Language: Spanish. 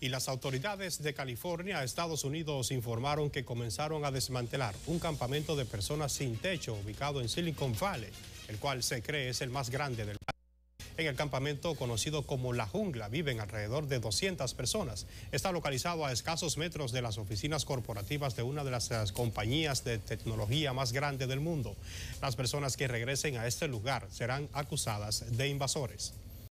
y las autoridades de California Estados Unidos informaron que comenzaron a desmantelar un campamento de personas sin techo ubicado en Silicon Valley, el cual se cree es el más grande del país. En el campamento conocido como La Jungla viven alrededor de 200 personas. Está localizado a escasos metros de las oficinas corporativas de una de las, las compañías de tecnología más grande del mundo. Las personas que regresen a este lugar serán acusadas de invasores.